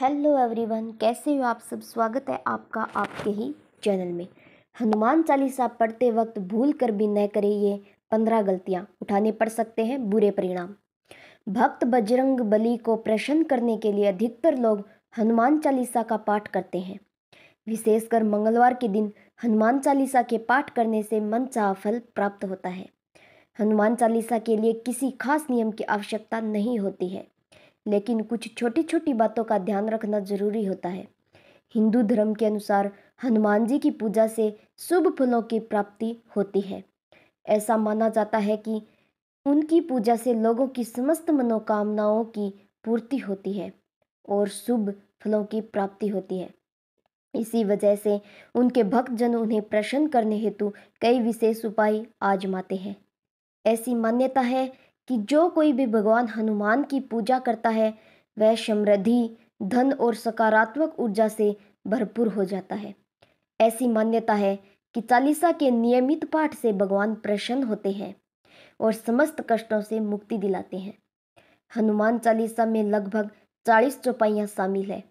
hello everyone कैसे हो आप सब स्वागत है आपका आपके ही चैनल में हनुमान चालीसा पढ़ते वक्त भूल कर भी न करें ये पंद्रह गलतियाँ उठाने पड़ सकते हैं बुरे परिणाम भक्त बजरंग बली को प्रसन्न करने के लिए अधिकतर लोग हनुमान चालीसा का पाठ करते हैं विशेषकर मंगलवार के दिन हनुमान चालीसा के पाठ करने से मन चाह फल प्राप्त होता है हनुमान चालीसा के लिए किसी खास नियम की आवश्यकता नहीं होती है लेकिन कुछ छोटी छोटी बातों का ध्यान रखना जरूरी होता है हिंदू धर्म के अनुसार हनुमान जी की पूजा से शुभ फलों की प्राप्ति होती है ऐसा माना जाता है कि उनकी पूजा से लोगों की समस्त मनोकामनाओं की पूर्ति होती है और शुभ फलों की प्राप्ति होती है इसी वजह से उनके भक्तजन उन्हें प्रसन्न करने हेतु कई विशेष उपाय आजमाते हैं ऐसी मान्यता है कि जो कोई भी भगवान हनुमान की पूजा करता है वह समृद्धि धन और सकारात्मक ऊर्जा से भरपूर हो जाता है ऐसी मान्यता है कि चालीसा के नियमित पाठ से भगवान प्रसन्न होते हैं और समस्त कष्टों से मुक्ति दिलाते हैं हनुमान चालीसा में लगभग चालीस चौपाइयाँ शामिल है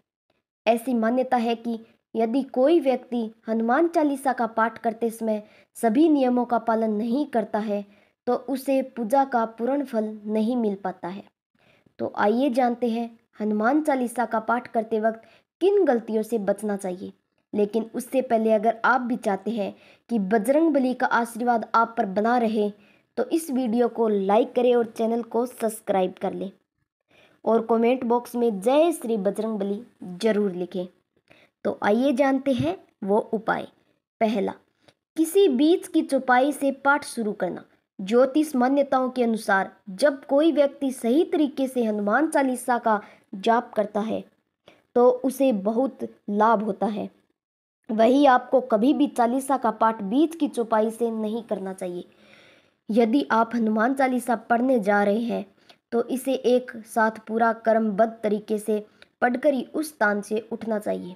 ऐसी मान्यता है कि यदि कोई व्यक्ति हनुमान चालीसा का पाठ करते समय सभी नियमों का पालन नहीं करता है तो उसे पूजा का पूर्ण फल नहीं मिल पाता है तो आइए जानते हैं हनुमान चालीसा का पाठ करते वक्त किन गलतियों से बचना चाहिए लेकिन उससे पहले अगर आप भी चाहते हैं कि बजरंग बली का आशीर्वाद आप पर बना रहे तो इस वीडियो को लाइक करें और चैनल को सब्सक्राइब कर लें और कमेंट बॉक्स में जय श्री बजरंग बली जरूर लिखें तो आइए जानते हैं वो उपाय पहला किसी बीज की चौपाई से पाठ शुरू करना ज्योतिष मान्यताओं के अनुसार जब कोई व्यक्ति सही तरीके से हनुमान चालीसा का जाप करता है तो उसे बहुत लाभ होता है वही आपको कभी भी चालीसा का पाठ बीच की चौपाई से नहीं करना चाहिए यदि आप हनुमान चालीसा पढ़ने जा रहे हैं तो इसे एक साथ पूरा कर्मबद्ध तरीके से पढ़कर ही उस स्थान से उठना चाहिए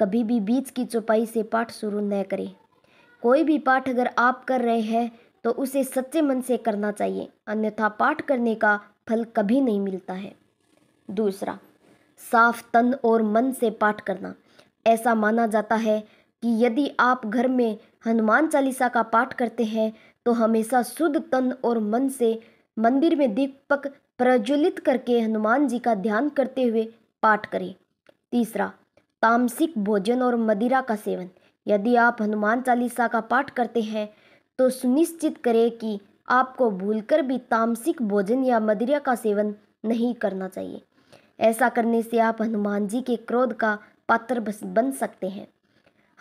कभी भी बीच की चौपाई से पाठ शुरू न करें कोई भी पाठ अगर आप कर रहे हैं तो उसे सच्चे मन से करना चाहिए अन्यथा पाठ करने का फल कभी नहीं मिलता है दूसरा साफ तन और मन से पाठ करना ऐसा माना जाता है कि यदि आप घर में हनुमान चालीसा का पाठ करते हैं तो हमेशा शुद्ध तन और मन से मंदिर में दीपक प्रज्वलित करके हनुमान जी का ध्यान करते हुए पाठ करें तीसरा तामसिक भोजन और मदिरा का सेवन यदि आप हनुमान चालीसा का पाठ करते हैं तो सुनिश्चित करें कि आपको भूलकर भी तामसिक भोजन या मदिरा का सेवन नहीं करना चाहिए ऐसा करने से आप हनुमान जी के क्रोध का पात्र बन सकते हैं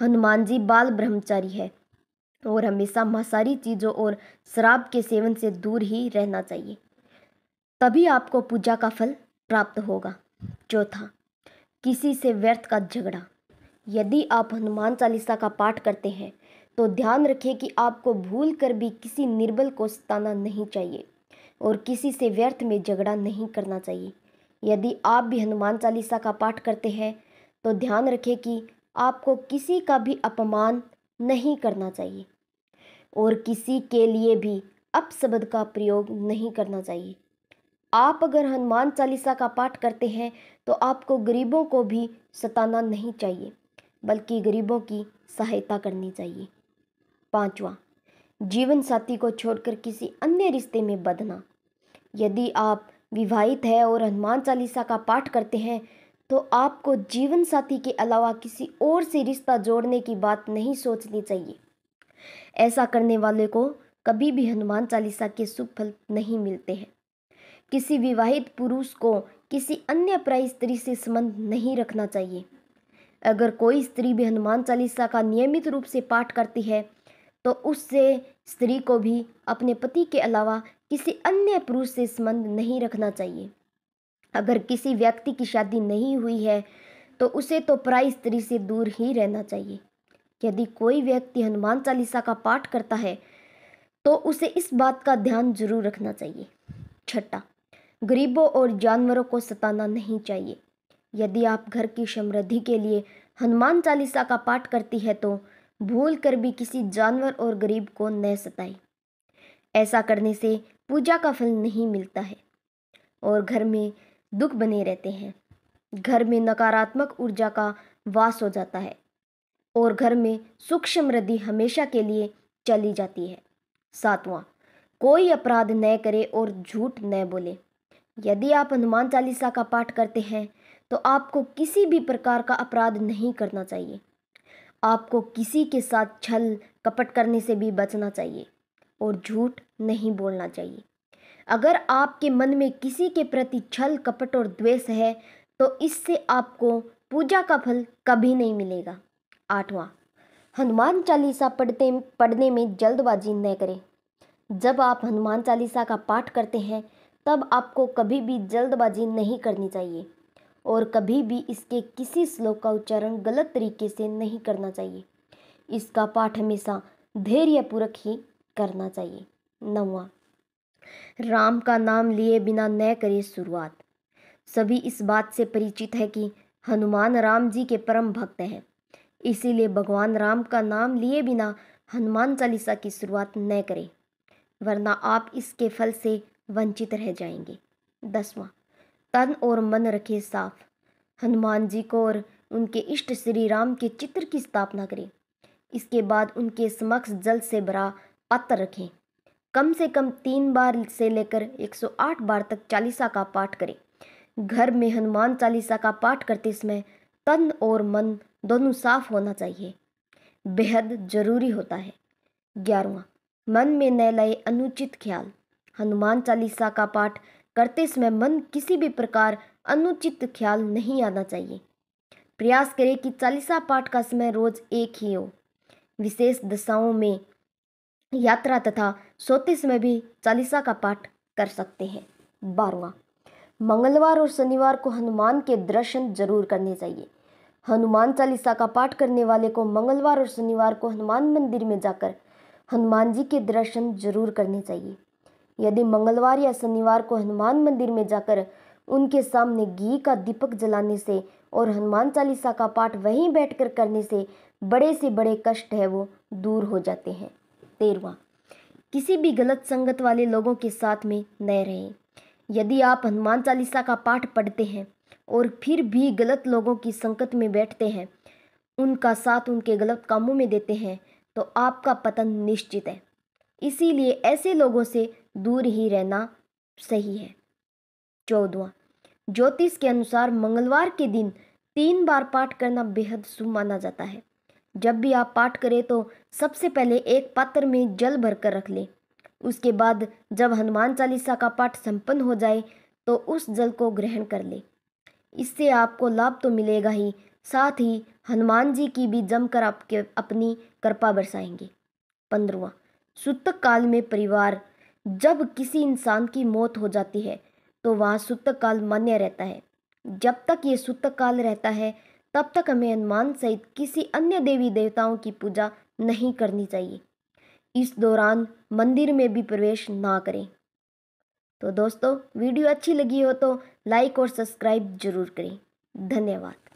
हनुमान जी बाल ब्रह्मचारी है और हमेशा मांसाहारी चीज़ों और शराब के सेवन से दूर ही रहना चाहिए तभी आपको पूजा का फल प्राप्त होगा चौथा किसी से व्यर्थ का झगड़ा यदि आप हनुमान चालीसा का पाठ करते हैं तो ध्यान रखें कि आपको भूल कर भी किसी निर्बल को सताना नहीं चाहिए और किसी से व्यर्थ में झगड़ा नहीं करना चाहिए यदि आप भी हनुमान चालीसा का पाठ करते हैं तो ध्यान रखें कि आपको किसी का भी अपमान नहीं करना चाहिए और किसी के लिए भी अपशब्द का प्रयोग नहीं करना चाहिए आप अगर हनुमान चालीसा का पाठ करते हैं तो आपको गरीबों को भी सताना नहीं चाहिए बल्कि गरीबों की सहायता करनी चाहिए पांचवा जीवन साथी को छोड़कर किसी अन्य रिश्ते में बदना यदि आप विवाहित है और हनुमान चालीसा का पाठ करते हैं तो आपको जीवन साथी के अलावा किसी और से रिश्ता जोड़ने की बात नहीं सोचनी चाहिए ऐसा करने वाले को कभी भी हनुमान चालीसा के सुख फल नहीं मिलते हैं किसी विवाहित पुरुष को किसी अन्य प्राय स्त्री से संबंध नहीं रखना चाहिए अगर कोई स्त्री भी हनुमान चालीसा का नियमित रूप से पाठ करती है तो उससे स्त्री को भी अपने पति के अलावा किसी अन्य पुरुष से संबंध नहीं रखना चाहिए अगर किसी व्यक्ति की शादी नहीं हुई है तो उसे तो पराई स्त्री से दूर ही रहना चाहिए यदि कोई व्यक्ति हनुमान चालीसा का पाठ करता है तो उसे इस बात का ध्यान जरूर रखना चाहिए छठा गरीबों और जानवरों को सताना नहीं चाहिए यदि आप घर की समृद्धि के लिए हनुमान चालीसा का पाठ करती है तो भूल कर भी किसी जानवर और गरीब को न सताए ऐसा करने से पूजा का फल नहीं मिलता है और घर में दुख बने रहते हैं घर में नकारात्मक ऊर्जा का वास हो जाता है और घर में सुख समृद्धि हमेशा के लिए चली जाती है सातवां कोई अपराध न करे और झूठ न बोले यदि आप हनुमान चालीसा का पाठ करते हैं तो आपको किसी भी प्रकार का अपराध नहीं करना चाहिए आपको किसी के साथ छल कपट करने से भी बचना चाहिए और झूठ नहीं बोलना चाहिए अगर आपके मन में किसी के प्रति छल कपट और द्वेष है तो इससे आपको पूजा का फल कभी नहीं मिलेगा आठवां हनुमान चालीसा पढ़ते पढ़ने में जल्दबाजी न करें जब आप हनुमान चालीसा का पाठ करते हैं तब आपको कभी भी जल्दबाजी नहीं करनी चाहिए और कभी भी इसके किसी श्लोक का उच्चारण गलत तरीके से नहीं करना चाहिए इसका पाठ हमेशा धैर्यपूर्वक ही करना चाहिए नवा राम का नाम लिए बिना न करे शुरुआत सभी इस बात से परिचित है कि हनुमान राम जी के परम भक्त हैं इसीलिए भगवान राम का नाम लिए बिना हनुमान चालीसा की शुरुआत न करें वरना आप इसके फल से वंचित रह जाएंगे दसवां तन और मन रखे साफ हनुमान जी को और उनके इष्ट श्री राम के चित्र की स्थापना करें इसके बाद उनके समक्ष जल से भरा पात्र रखें कम से कम तीन बार से लेकर 108 बार तक चालीसा का पाठ करें घर में हनुमान चालीसा का पाठ करते समय तन और मन दोनों साफ होना चाहिए बेहद जरूरी होता है ग्यारहवा मन में न लाए अनुचित ख्याल हनुमान चालीसा का पाठ करते समय मन किसी भी प्रकार अनुचित ख्याल नहीं आना चाहिए प्रयास करें कि चालीसा पाठ का समय रोज एक ही हो विशेष दशाओं में यात्रा तथा सोते समय भी चालीसा का पाठ कर सकते हैं बारवा मंगलवार और शनिवार को हनुमान के दर्शन जरूर करने चाहिए हनुमान चालीसा का पाठ करने वाले को मंगलवार और शनिवार को हनुमान मंदिर में जाकर हनुमान जी के दर्शन जरूर करने चाहिए यदि मंगलवार या शनिवार को हनुमान मंदिर में जाकर उनके सामने घी का दीपक जलाने से और हनुमान चालीसा का पाठ वहीं बैठकर करने से बड़े से बड़े कष्ट है वो दूर हो जाते हैं तेरवा किसी भी गलत संगत वाले लोगों के साथ में न रहें यदि आप हनुमान चालीसा का पाठ पढ़ते हैं और फिर भी गलत लोगों की संगत में बैठते हैं उनका साथ उनके गलत कामों में देते हैं तो आपका पतन निश्चित है इसीलिए ऐसे लोगों से दूर ही रहना सही है चौदवा ज्योतिष के अनुसार मंगलवार के दिन तीन बार पाठ करना बेहद शुभ माना जाता है जब भी आप पाठ करें तो सबसे पहले एक पात्र में जल भरकर रख लें उसके बाद जब हनुमान चालीसा का पाठ संपन्न हो जाए तो उस जल को ग्रहण कर लें इससे आपको लाभ तो मिलेगा ही साथ ही हनुमान जी की भी जमकर आपके अपनी कृपा बरसाएंगे पंद्रवा सूतक काल में परिवार जब किसी इंसान की मौत हो जाती है तो वहाँ सुप्त काल मान्य रहता है जब तक ये सुप्त काल रहता है तब तक हमें हनुमान सहित किसी अन्य देवी देवताओं की पूजा नहीं करनी चाहिए इस दौरान मंदिर में भी प्रवेश ना करें तो दोस्तों वीडियो अच्छी लगी हो तो लाइक और सब्सक्राइब जरूर करें धन्यवाद